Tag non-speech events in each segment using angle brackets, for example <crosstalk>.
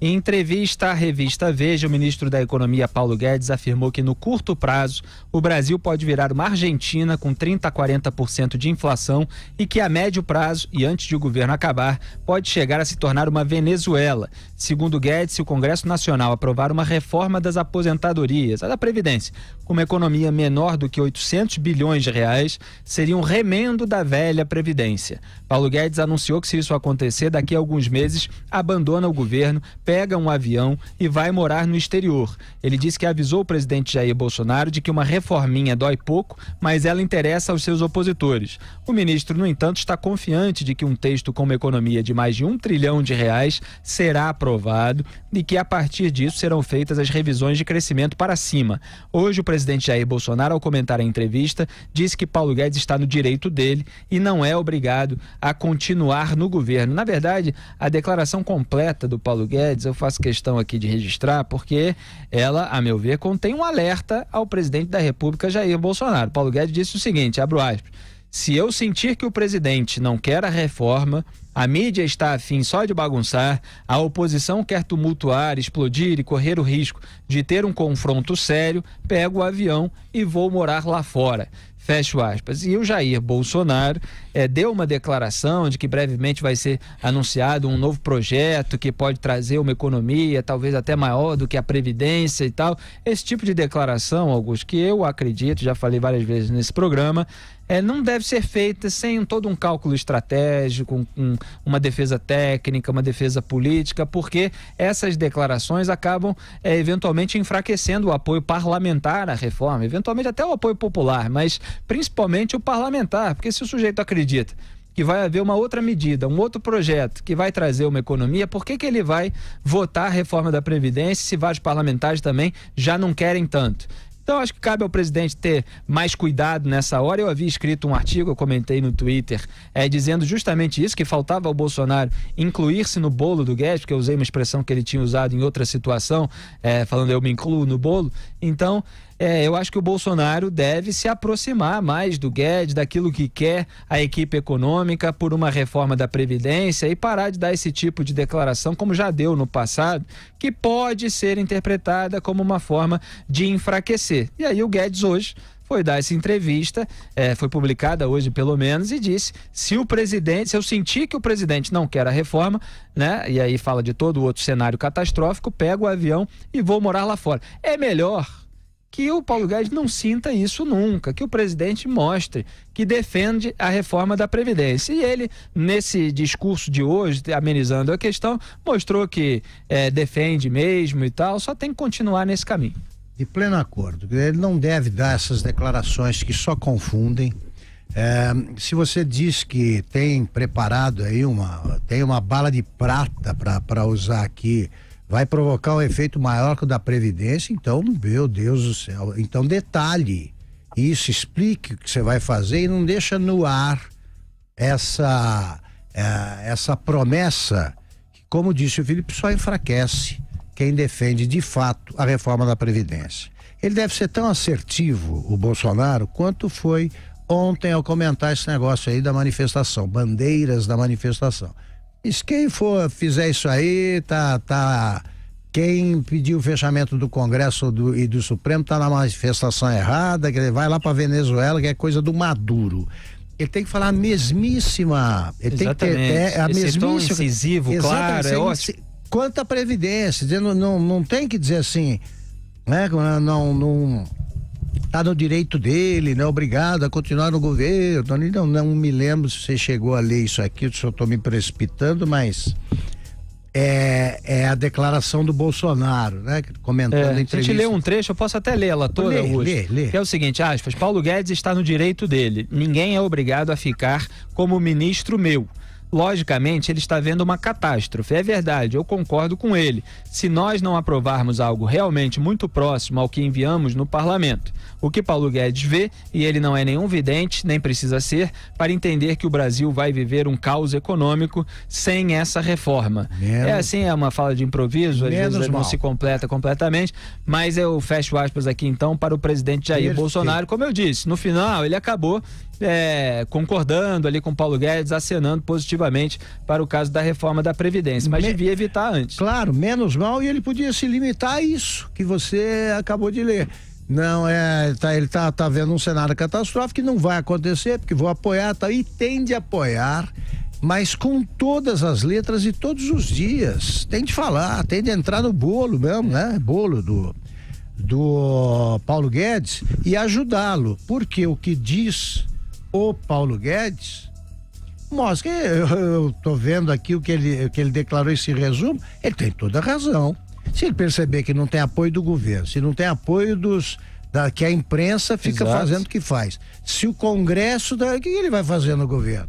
Em entrevista à revista Veja, o ministro da Economia Paulo Guedes afirmou que no curto prazo o Brasil pode virar uma Argentina com 30 a 40% de inflação e que a médio prazo e antes de o governo acabar pode chegar a se tornar uma Venezuela. Segundo Guedes, se o Congresso Nacional aprovar uma reforma das aposentadorias, a da previdência, com uma economia menor do que 800 bilhões de reais, seria um remendo da velha previdência. Paulo Guedes anunciou que se isso acontecer daqui a alguns meses abandona o governo pega um avião e vai morar no exterior. Ele disse que avisou o presidente Jair Bolsonaro de que uma reforminha dói pouco, mas ela interessa aos seus opositores. O ministro, no entanto, está confiante de que um texto com uma economia de mais de um trilhão de reais será aprovado e que a partir disso serão feitas as revisões de crescimento para cima. Hoje, o presidente Jair Bolsonaro, ao comentar a entrevista, disse que Paulo Guedes está no direito dele e não é obrigado a continuar no governo. Na verdade, a declaração completa do Paulo Guedes Guedes, eu faço questão aqui de registrar, porque ela, a meu ver, contém um alerta ao presidente da República, Jair Bolsonaro. Paulo Guedes disse o seguinte: abro aspas. Se eu sentir que o presidente não quer a reforma, a mídia está afim só de bagunçar, a oposição quer tumultuar, explodir e correr o risco de ter um confronto sério, pego o avião e vou morar lá fora. Fecho aspas. E o Jair Bolsonaro é, deu uma declaração de que brevemente vai ser anunciado um novo projeto que pode trazer uma economia talvez até maior do que a Previdência e tal. Esse tipo de declaração, Augusto, que eu acredito, já falei várias vezes nesse programa, é, não deve ser feita sem todo um cálculo estratégico, um, uma defesa técnica, uma defesa política, porque essas declarações acabam é, eventualmente enfraquecendo o apoio parlamentar à reforma, eventualmente até o apoio popular, mas principalmente o parlamentar, porque se o sujeito acredita que vai haver uma outra medida, um outro projeto que vai trazer uma economia, por que, que ele vai votar a reforma da Previdência se vários parlamentares também já não querem tanto? Então acho que cabe ao presidente ter mais cuidado nessa hora. Eu havia escrito um artigo, eu comentei no Twitter, é, dizendo justamente isso, que faltava ao Bolsonaro incluir-se no bolo do Guedes, porque eu usei uma expressão que ele tinha usado em outra situação, é, falando eu me incluo no bolo. Então, é, eu acho que o Bolsonaro deve se aproximar mais do Guedes, daquilo que quer a equipe econômica por uma reforma da Previdência e parar de dar esse tipo de declaração, como já deu no passado, que pode ser interpretada como uma forma de enfraquecer fazer. E aí o Guedes hoje foi dar essa entrevista, é, foi publicada hoje pelo menos, e disse: se o presidente, se eu sentir que o presidente não quer a reforma, né? E aí fala de todo o outro cenário catastrófico, pego o avião e vou morar lá fora. É melhor que o Paulo Guedes não sinta isso nunca, que o presidente mostre que defende a reforma da Previdência. E ele, nesse discurso de hoje, amenizando a questão, mostrou que é, defende mesmo e tal, só tem que continuar nesse caminho de pleno acordo. Ele não deve dar essas declarações que só confundem. É, se você diz que tem preparado aí uma tem uma bala de prata para usar aqui, vai provocar um efeito maior que o da previdência, então meu Deus do céu, então detalhe isso, explique o que você vai fazer e não deixa no ar essa é, essa promessa que, como disse o Felipe, só enfraquece quem defende de fato a reforma da Previdência. Ele deve ser tão assertivo, o Bolsonaro, quanto foi ontem ao comentar esse negócio aí da manifestação, bandeiras da manifestação. Diz quem for fizer isso aí, tá, tá. Quem pediu o fechamento do Congresso do, e do Supremo tá na manifestação errada, que ele vai lá para Venezuela, que é coisa do Maduro. Ele tem que falar a mesmíssima. Ele Exatamente. tem que ter, é, a mesmíssima. É tom incisivo, Exatamente, claro, é ótimo quanto à Previdência, dizendo, não, não tem que dizer assim, né? Não, não tá no direito dele, não é obrigado a continuar no governo. Não, não me lembro se você chegou a ler isso aqui, só estou me precipitando, mas é, é, a declaração do Bolsonaro, né? Comentando é, a entrevista. A gente lê um trecho, eu posso até ler ela toda, lê, lê, lê. Que é o seguinte, aspas, Paulo Guedes está no direito dele. Ninguém é obrigado a ficar como ministro meu logicamente, ele está vendo uma catástrofe. É verdade, eu concordo com ele. Se nós não aprovarmos algo realmente muito próximo ao que enviamos no parlamento, o que Paulo Guedes vê, e ele não é nenhum vidente, nem precisa ser, para entender que o Brasil vai viver um caos econômico sem essa reforma. É menos, é assim, é uma fala de improviso, às vezes não se completa completamente, mas eu fecho aspas aqui então para o presidente Jair Perfeito. Bolsonaro. Como eu disse, no final ele acabou é, concordando ali com Paulo Guedes, acenando positivamente para o caso da reforma da Previdência. Mas Me... devia evitar antes. Claro, menos mal, e ele podia se limitar a isso que você acabou de ler. Não, é, tá, ele tá, tá vendo um cenário catastrófico que não vai acontecer, porque vou apoiar, tá, e tem de apoiar, mas com todas as letras e todos os dias. Tem de falar, tem de entrar no bolo mesmo, né? Bolo do, do Paulo Guedes e ajudá-lo, porque o que diz o Paulo Guedes, mostra, eu estou vendo aqui o que ele, o que ele declarou esse resumo, ele tem toda razão. Se ele perceber que não tem apoio do governo, se não tem apoio dos, da, que a imprensa fica Exato. fazendo o que faz. Se o Congresso, da, o que ele vai fazer no governo?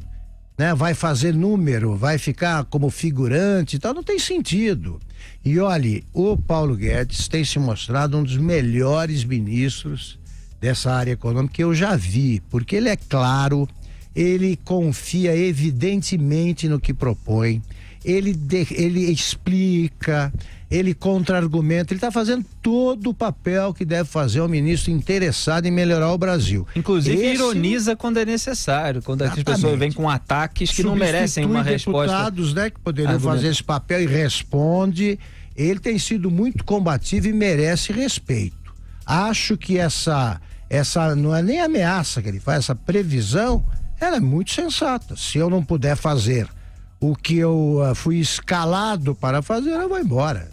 Né? Vai fazer número, vai ficar como figurante e tal, não tem sentido. E olhe, o Paulo Guedes tem se mostrado um dos melhores ministros dessa área econômica, eu já vi, porque ele é claro, ele confia evidentemente no que propõe, ele, de, ele explica, ele contra-argumenta, ele está fazendo todo o papel que deve fazer um ministro interessado em melhorar o Brasil. Inclusive Esse... ironiza quando é necessário, quando as pessoas vêm com ataques que não merecem uma resposta. deputados né, que poderiam Argumento. fazer esse papel e responde. Ele tem sido muito combativo e merece respeito. Acho que essa essa não é nem ameaça que ele faz, essa previsão, ela é muito sensata. Se eu não puder fazer o que eu uh, fui escalado para fazer, eu vou embora.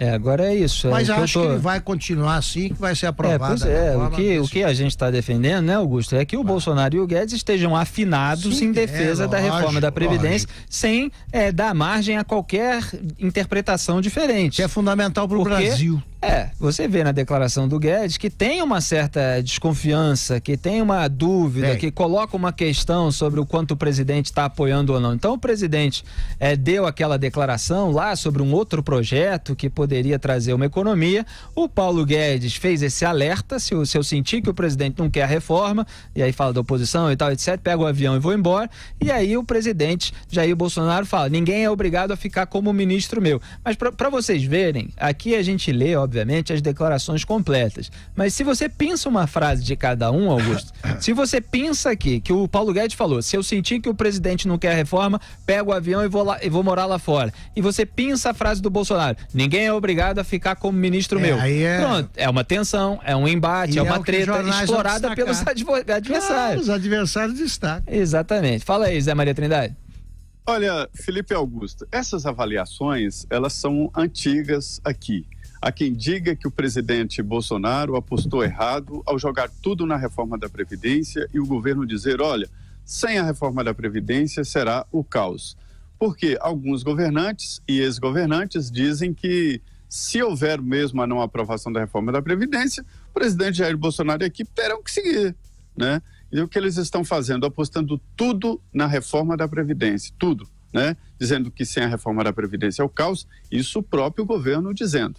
É, agora é isso. É Mas é acho que, tô... que ele vai continuar assim, que vai ser aprovado. É, é o, que, o que a gente está defendendo, né, Augusto, é que o ah. Bolsonaro e o Guedes estejam afinados Sim, em defesa é, da lógico, reforma da Previdência, lógico. sem é, dar margem a qualquer interpretação diferente. Que é fundamental para o Brasil. É, você vê na declaração do Guedes que tem uma certa desconfiança, que tem uma dúvida, que coloca uma questão sobre o quanto o presidente está apoiando ou não. Então o presidente é, deu aquela declaração lá sobre um outro projeto que poderia trazer uma economia. O Paulo Guedes fez esse alerta, se eu, se eu sentir que o presidente não quer a reforma, e aí fala da oposição e tal, etc, pega o avião e vou embora. E aí o presidente Jair Bolsonaro fala, ninguém é obrigado a ficar como ministro meu. Mas para vocês verem, aqui a gente lê, ó, obviamente, as declarações completas. Mas se você pensa uma frase de cada um, Augusto, <coughs> se você pensa aqui que o Paulo Guedes falou, se eu sentir que o presidente não quer reforma, pego o avião e vou, lá, e vou morar lá fora. E você pensa a frase do Bolsonaro, ninguém é obrigado a ficar como ministro é, meu. É... Pronto, é uma tensão, é um embate, é, é uma treta explorada pelos <laughs> adversários. Claro, os adversários destacam. Exatamente. Fala aí, Zé Maria Trindade. Olha, Felipe Augusto, essas avaliações, elas são antigas aqui a quem diga que o presidente Bolsonaro apostou errado ao jogar tudo na reforma da Previdência e o governo dizer: olha, sem a reforma da Previdência será o caos. Porque alguns governantes e ex-governantes dizem que, se houver mesmo a não aprovação da reforma da Previdência, o presidente Jair Bolsonaro e a equipe terão que seguir. Né? E o que eles estão fazendo? Apostando tudo na reforma da Previdência, tudo. Né? Dizendo que sem a reforma da Previdência é o caos, isso o próprio governo dizendo.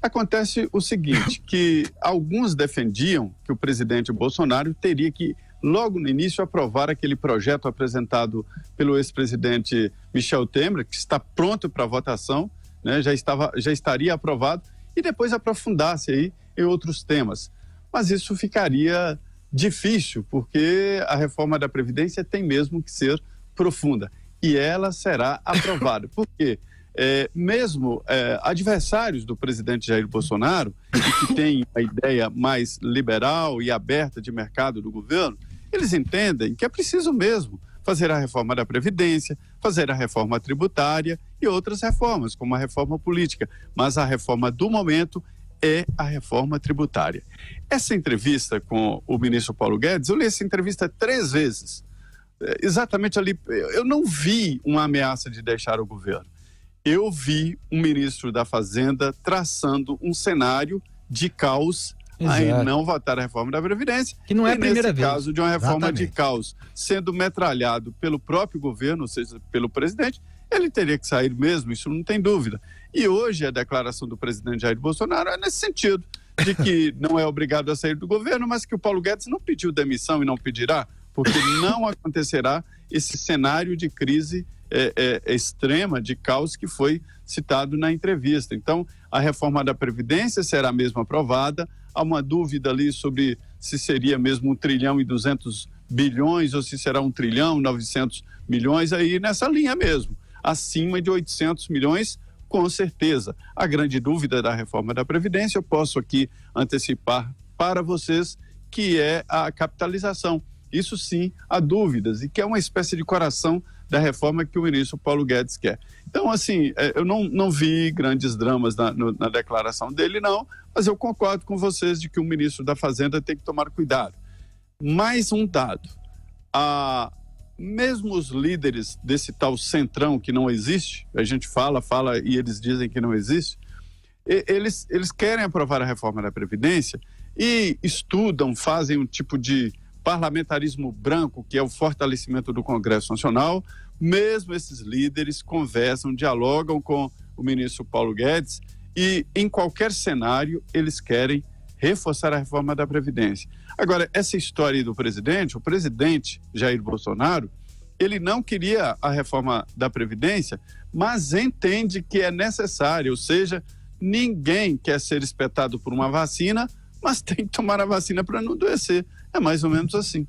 Acontece o seguinte, <laughs> que alguns defendiam que o presidente Bolsonaro teria que, logo no início, aprovar aquele projeto apresentado pelo ex-presidente Michel Temer, que está pronto para votação, né, já, estava, já estaria aprovado, e depois aprofundasse aí em outros temas. Mas isso ficaria difícil, porque a reforma da Previdência tem mesmo que ser profunda. E ela será aprovada. <laughs> Por quê? é, mesmo é, adversários do presidente Jair Bolsonaro, que têm a ideia mais liberal e aberta de mercado do governo, eles entendem que é preciso mesmo fazer a reforma da Previdência, fazer a reforma tributária e outras reformas, como a reforma política. Mas a reforma do momento é a reforma tributária. Essa entrevista com o ministro Paulo Guedes, eu li essa entrevista três vezes. É, exatamente ali, eu não vi uma ameaça de deixar o governo eu vi um ministro da Fazenda traçando um cenário de caos Exato. em não votar a reforma da Previdência. Que não é e a primeira nesse vez. caso de uma reforma Exatamente. de caos sendo metralhado pelo próprio governo, ou seja, pelo presidente, ele teria que sair mesmo, isso não tem dúvida. E hoje a declaração do presidente Jair Bolsonaro é nesse sentido, de que <laughs> não é obrigado a sair do governo, mas que o Paulo Guedes não pediu demissão e não pedirá, porque não <laughs> acontecerá esse cenário de crise é, é, é, extrema de caos que foi citado na entrevista. Então, a reforma da Previdência será mesmo aprovada. Há uma dúvida ali sobre se seria mesmo 1 trilhão e 200 bilhões ou se será 1 trilhão e 900 milhões, aí nessa linha mesmo, acima de 800 milhões, com certeza. A grande dúvida da reforma da Previdência, eu posso aqui antecipar para vocês, que é a capitalização. Isso sim, há dúvidas, e que é uma espécie de coração da reforma que o ministro Paulo Guedes quer. Então, assim, é, eu não, não vi grandes dramas na, no, na declaração dele, não, mas eu concordo com vocês de que o ministro da Fazenda tem que tomar cuidado. Mais um dado: a, mesmo os líderes desse tal centrão que não existe, a gente fala, fala e eles dizem que não existe, eles, eles querem aprovar a reforma da Previdência e estudam, fazem um tipo de parlamentarismo branco, que é o fortalecimento do Congresso Nacional, mesmo esses líderes conversam, dialogam com o ministro Paulo Guedes e, em qualquer cenário, eles querem reforçar a reforma da Previdência. Agora, essa história do presidente, o presidente Jair Bolsonaro, ele não queria a reforma da Previdência, mas entende que é necessária, ou seja, ninguém quer ser espetado por uma vacina, mas <laughs> tem que tomar a vacina para não adoecer. É mais ou menos assim.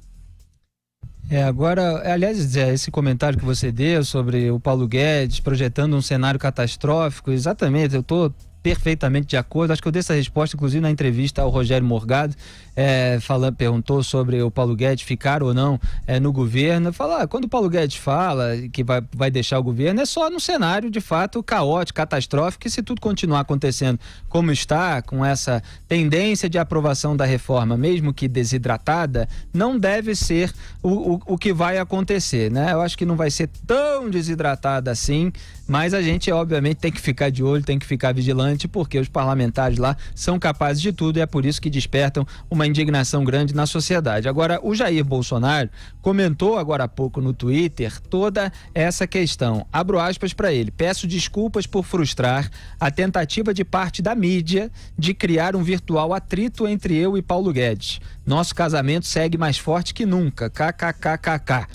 É, agora, é, aliás, Zé, esse comentário que você deu sobre o Paulo Guedes projetando um cenário catastrófico, exatamente, eu estou perfeitamente de acordo. Acho que eu dei essa resposta, inclusive, na entrevista ao Rogério Morgado, é, falando, perguntou sobre o Paulo Guedes ficar ou não é, no governo. Falar, ah, quando o Paulo Guedes fala que vai, vai deixar o governo, é só num cenário de fato caótico, catastrófico, e se tudo continuar acontecendo como está, com essa tendência de aprovação da reforma, mesmo que desidratada, não deve ser o, o, o que vai acontecer. Né? Eu acho que não vai ser tão desidratada assim. Mas a gente, obviamente, tem que ficar de olho, tem que ficar vigilante, porque os parlamentares lá são capazes de tudo e é por isso que despertam uma indignação grande na sociedade. Agora, o Jair Bolsonaro comentou agora há pouco no Twitter toda essa questão. Abro aspas para ele. Peço desculpas por frustrar a tentativa de parte da mídia de criar um virtual atrito entre eu e Paulo Guedes. Nosso casamento segue mais forte que nunca. KKKKK.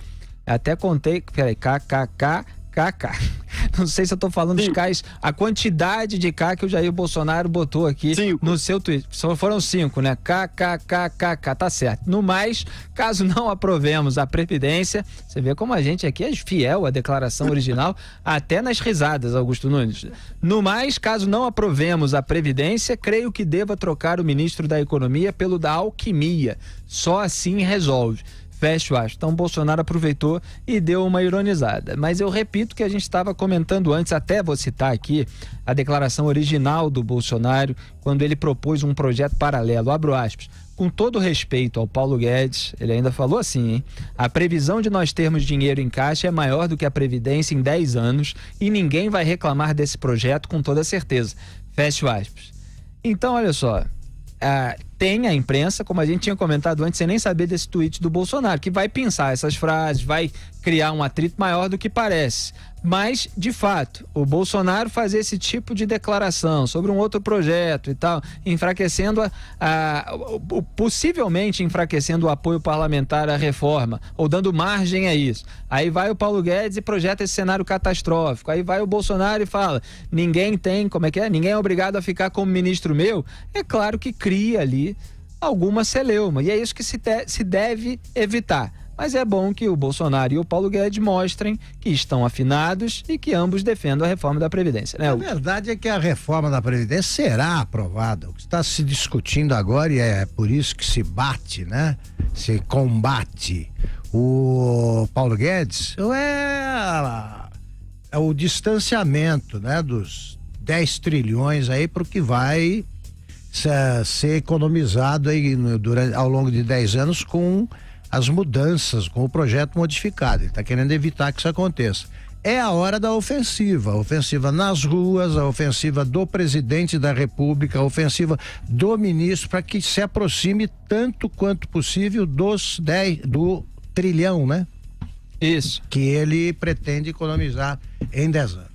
Até contei. Peraí, KKK. KK. <laughs> Não sei se eu tô falando cinco. os cais, a quantidade de K que o Jair Bolsonaro botou aqui cinco. no seu tweet. Só foram cinco, né? KKKKK, tá certo. No mais, caso <laughs> não aprovemos a Previdência, você vê como a gente aqui é fiel à declaração original, <laughs> até nas risadas, Augusto Nunes. No mais, caso não aprovemos a Previdência, creio que deva trocar o ministro da Economia pelo da Alquimia. Só assim resolve fecha, eu acho. Então Bolsonaro aproveitou e deu uma ironizada. Mas eu repito que a gente estava comentando antes, até vou citar aqui a declaração original do Bolsonaro quando ele propôs um projeto paralelo. Abro aspas com todo respeito ao Paulo Guedes, ele ainda falou assim: hein? a previsão de nós termos dinheiro em caixa é maior do que a Previdência em 10 anos e ninguém vai reclamar desse projeto com toda certeza. Fecho aspas. Então, olha só, ah, tem a imprensa, como a gente tinha comentado antes, sem nem saber desse tweet do Bolsonaro, que vai pensar essas frases, vai criar um atrito maior do que parece. Mas, de fato, o Bolsonaro fazer esse tipo de declaração sobre um outro projeto e tal, enfraquecendo a, a, possivelmente enfraquecendo o apoio parlamentar à reforma, ou dando margem a isso. Aí vai o Paulo Guedes e projeta esse cenário catastrófico. Aí vai o Bolsonaro e fala: ninguém tem, como é que é? Ninguém é obrigado a ficar como ministro meu. É claro que cria ali alguma celeuma. E é isso que se, te, se deve evitar. Mas é bom que o Bolsonaro e o Paulo Guedes mostrem que estão afinados e que ambos defendam a reforma da Previdência. Né, a verdade é que a reforma da Previdência será aprovada. O que está se discutindo agora, e é por isso que se bate, né? Se combate o Paulo Guedes, é, é o distanciamento né, dos 10 trilhões aí para o que vai eh, ser economizado aí durante, ao longo de 10 anos com as mudanças, com o projeto modificado. Ele está querendo evitar que isso aconteça. É a hora da ofensiva, a ofensiva nas ruas, a ofensiva do presidente da República, a ofensiva do ministro, para que se aproxime tanto quanto possível dos 10 do trilhão, né? Isso. Que ele pretende economizar em 10 anos.